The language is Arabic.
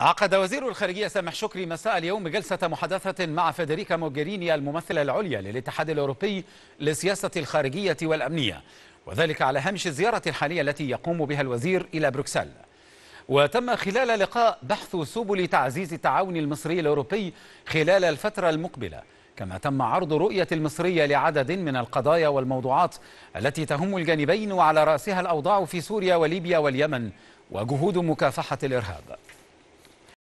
عقد وزير الخارجية سامح شكري مساء اليوم جلسة محادثة مع فيدريكا موجريني الممثلة العليا للاتحاد الأوروبي لسياسة الخارجية والأمنية وذلك على هامش الزيارة الحالية التي يقوم بها الوزير إلى بروكسل وتم خلال لقاء بحث سبل تعزيز التعاون المصري الأوروبي خلال الفترة المقبلة كما تم عرض رؤية المصرية لعدد من القضايا والموضوعات التي تهم الجانبين وعلى رأسها الأوضاع في سوريا وليبيا واليمن وجهود مكافحة الإرهاب